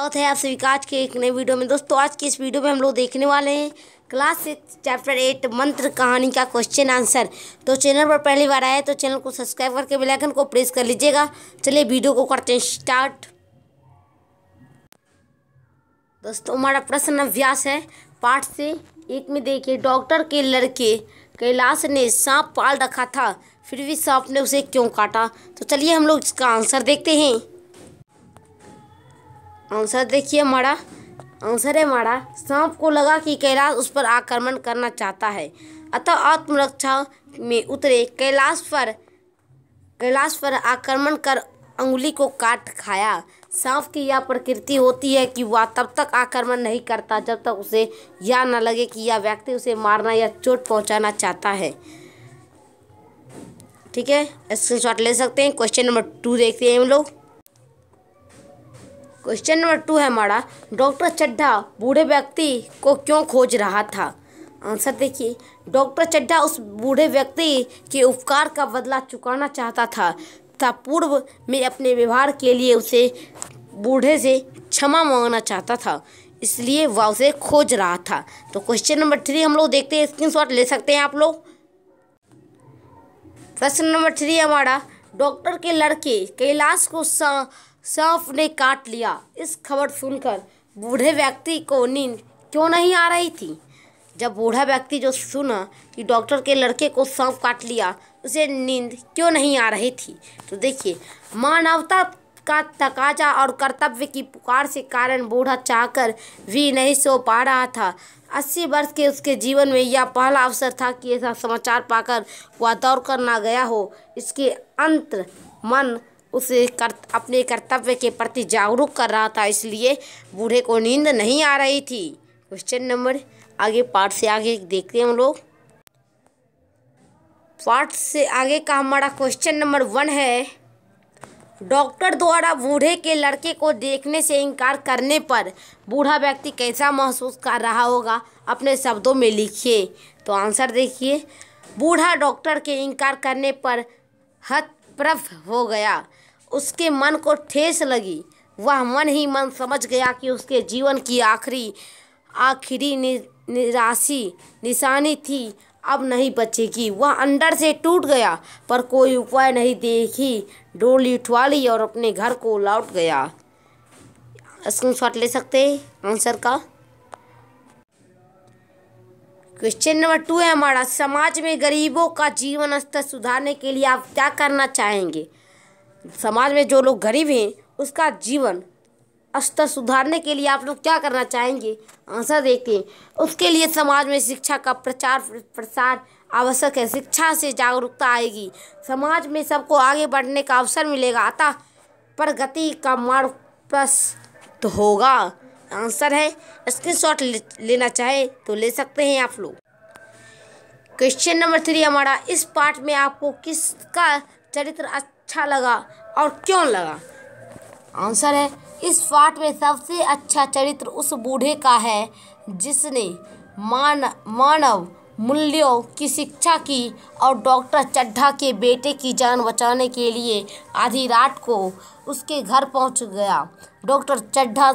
स्वागत है आप सभी का आज के एक नए वीडियो में दोस्तों आज की इस वीडियो में हम लोग देखने वाले हैं क्लास सिक्स चैप्टर एट मंत्र कहानी का क्वेश्चन आंसर तो चैनल पर पहली बार आया तो चैनल को सब्सक्राइब करके बेल आइकन को प्रेस कर लीजिएगा चलिए वीडियो को करते हैं स्टार्ट दोस्तों हमारा प्रश्न अभ्यास है पाठ से एक में देखिए डॉक्टर के लड़के कैलाश ने सांप पाल रखा था फिर भी सांप ने उसे क्यों काटा तो चलिए हम लोग इसका आंसर देखते हैं आंसर देखिए माड़ा आंसर है माड़ा सांप को लगा कि कैलाश उस पर आक्रमण करना चाहता है अतः आत्मरक्षा में उतरे कैलाश पर कैलाश पर आक्रमण कर अंगुली को काट खाया सांप की यह प्रकृति होती है कि वह तब तक आक्रमण नहीं करता जब तक उसे यह न लगे कि यह व्यक्ति उसे मारना या चोट पहुंचाना चाहता है ठीक है स्क्रीन शॉट ले सकते हैं क्वेश्चन नंबर टू देखते हैं हम लोग क्वेश्चन नंबर टू है हमारा डॉक्टर चड्ढा बूढ़े व्यक्ति को क्यों खोज रहा था आंसर देखिए डॉक्टर चड्ढा उस बूढ़े व्यक्ति के उपकार का बदला चुकाना चाहता था तथा पूर्व में अपने व्यवहार के लिए उसे बूढ़े से क्षमा मांगना चाहता था इसलिए वह उसे खोज रहा था तो क्वेश्चन नंबर थ्री हम लोग देखते हैं शॉट ले सकते हैं आप लोग प्रश्न नंबर थ्री हमारा डॉक्टर के लड़के कैलाश को सांप ने काट लिया इस खबर सुनकर बूढ़े व्यक्ति को नींद क्यों नहीं आ रही थी जब बूढ़ा व्यक्ति जो सुना कि डॉक्टर के लड़के को सांप काट लिया उसे नींद क्यों नहीं आ रही थी तो देखिए मानवता का तकाजा और कर्तव्य की पुकार से कारण बूढ़ा चाहकर भी नहीं सो पा रहा था अस्सी वर्ष के उसके जीवन में यह पहला अवसर था कि ऐसा समाचार पाकर वह दौड़ कर ना गया हो इसके अंत मन उसे कर अपने कर्तव्य के प्रति जागरूक कर रहा था इसलिए बूढ़े को नींद नहीं आ रही थी क्वेश्चन नंबर आगे पार्ट से आगे देखते हैं हम लोग पार्ट से आगे का हमारा क्वेश्चन नंबर वन है डॉक्टर द्वारा बूढ़े के लड़के को देखने से इनकार करने पर बूढ़ा व्यक्ति कैसा महसूस कर रहा होगा अपने शब्दों में लिखिए तो आंसर देखिए बूढ़ा डॉक्टर के इनकार करने पर हतप्रभ हो गया उसके मन को ठेस लगी वह मन ही मन समझ गया कि उसके जीवन की आखिरी आखिरी नि, निराशी निशानी थी अब नहीं बचेगी वह अंदर से टूट गया पर कोई उपाय नहीं देखी डोली उठवा ली और अपने घर को लौट गया स्क्रीन शॉट ले सकते हैं आंसर का क्वेश्चन नंबर टू है हमारा समाज में गरीबों का जीवन स्तर सुधारने के लिए आप क्या करना चाहेंगे समाज में जो लोग गरीब हैं उसका जीवन स्तर सुधारने के लिए आप लोग क्या करना चाहेंगे आंसर देखते हैं उसके लिए समाज में शिक्षा का प्रचार प्रसार आवश्यक है शिक्षा से जागरूकता आएगी समाज में सबको आगे बढ़ने का अवसर मिलेगा अतः प्रगति का मार्ग प्रस्त होगा आंसर है स्क्रीनशॉट शॉट लेना चाहे तो ले सकते हैं आप लोग क्वेश्चन नंबर थ्री हमारा इस पार्ट में आपको किसका चरित्र अच्छा लगा और क्यों लगा आंसर है इस पाठ में सबसे अच्छा चरित्र उस बूढ़े का है जिसने मान मानव मूल्यों की शिक्षा की और डॉक्टर चड्ढा के बेटे की जान बचाने के लिए आधी रात को उसके घर पहुंच गया डॉक्टर चड्ढा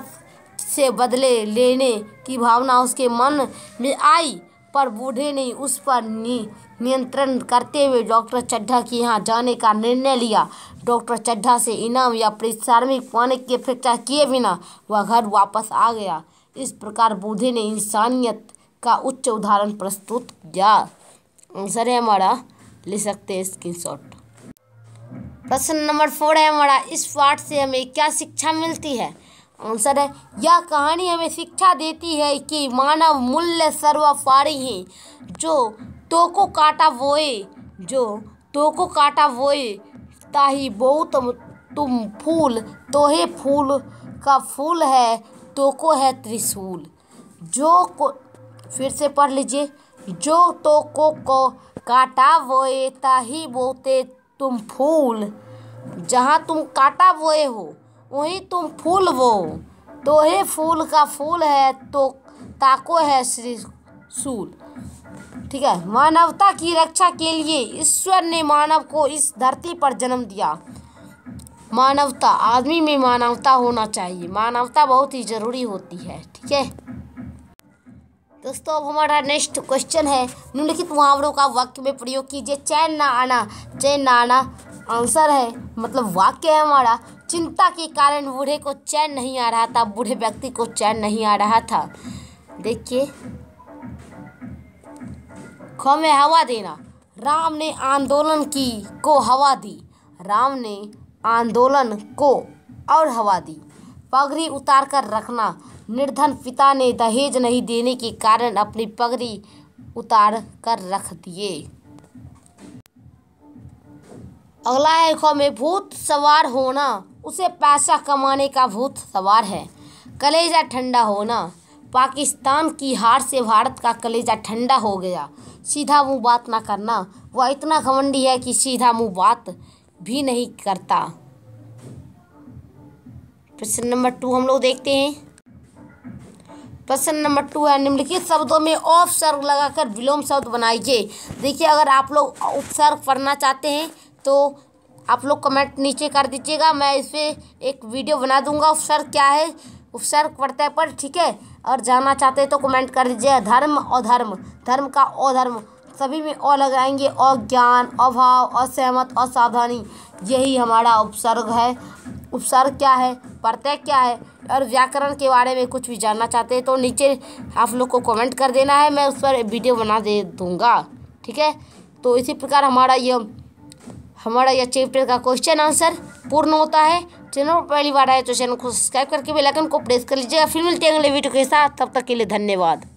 से बदले लेने की भावना उसके मन में आई पर बूढ़े ने उस पर नियंत्रण करते हुए डॉक्टर चड्ढा के यहाँ जाने का निर्णय लिया डॉक्टर चड्ढा से इनाम या पारिश्रमिक पाने की अपेक्षा किए बिना वह घर वापस आ गया इस प्रकार बूढ़े ने इंसानियत का उच्च उदाहरण प्रस्तुत किया आंसर है हमारा ले सकते हैं स्क्रीन शॉट प्रश्न नंबर फोर है हमारा इस पाठ से हमें क्या शिक्षा मिलती है आंसर है यह कहानी हमें शिक्षा देती है कि मानव मूल्य सर्वपारी हैं जो तो को काटा बोए जो तो को काटा बोए ताही बहुत तुम फूल तोहे फूल का फूल है तो को है त्रिशूल जो को फिर से पढ़ लीजिए जो तो को को काटा बोए ताही बोते तुम फूल जहाँ तुम काटा बोए हो वहीं तुम फूल वो तोहे फूल का फूल है तो ताको है श्री सूल ठीक है मानवता की रक्षा के लिए ईश्वर ने मानव को इस धरती पर जन्म दिया मानवता आदमी में मानवता होना चाहिए मानवता बहुत ही ज़रूरी होती है ठीक है दोस्तों अब हमारा नेक्स्ट क्वेश्चन है निम्नलिखित मुहावरों का वाक्य में प्रयोग कीजिए चैन ना आना चैन ना आना आंसर है मतलब वाक्य है हमारा चिंता के कारण बूढ़े को चैन नहीं आ रहा था बूढ़े व्यक्ति को चैन नहीं आ रहा था देखिए खो में हवा देना राम ने आंदोलन की को हवा दी राम ने आंदोलन को और हवा दी पगड़ी उतार कर रखना निर्धन पिता ने दहेज नहीं देने के कारण अपनी पगड़ी उतार कर रख दिए अगला है खो में भूत सवार होना उसे पैसा कमाने का भूत सवार है कलेजा ठंडा होना पाकिस्तान की हार से भारत का कलेजा ठंडा हो गया सीधा मुंह बात ना करना वह इतना घमंडी है कि सीधा मुंह बात भी नहीं करता प्रश्न नंबर टू हम लोग देखते हैं प्रश्न नंबर टू है निम्नलिखित शब्दों में उपसर्ग लगाकर विलोम शब्द बनाइए देखिए अगर आप लोग उपसर्ग पढ़ना चाहते हैं तो आप लोग कमेंट नीचे कर दीजिएगा मैं इस पर एक वीडियो बना दूंगा उपसर क्या है उपसर्ग पड़ता है पर ठीक है और जानना चाहते हैं तो कमेंट कर दीजिए धर्म और धर्म धर्म का अधर्म सभी में अ लगाएंगे अज्ञान अभाव असहमत असावधानी यही हमारा उपसर्ग है उपसर्ग क्या है प्रत्यय क्या है और व्याकरण के बारे में कुछ भी जानना चाहते हैं तो नीचे आप लोग को कमेंट कर देना है मैं उस पर वीडियो बना दे दूँगा ठीक है तो इसी प्रकार हमारा यह हमारा यह चैप्टर का क्वेश्चन आंसर पूर्ण होता है चैनल पर पहली बार आए तो चैनल को सब्सक्राइब करके बेलाइकन को प्रेस कर लीजिएगा फिर मिलते हैं अगले वीडियो के साथ तब तक के लिए धन्यवाद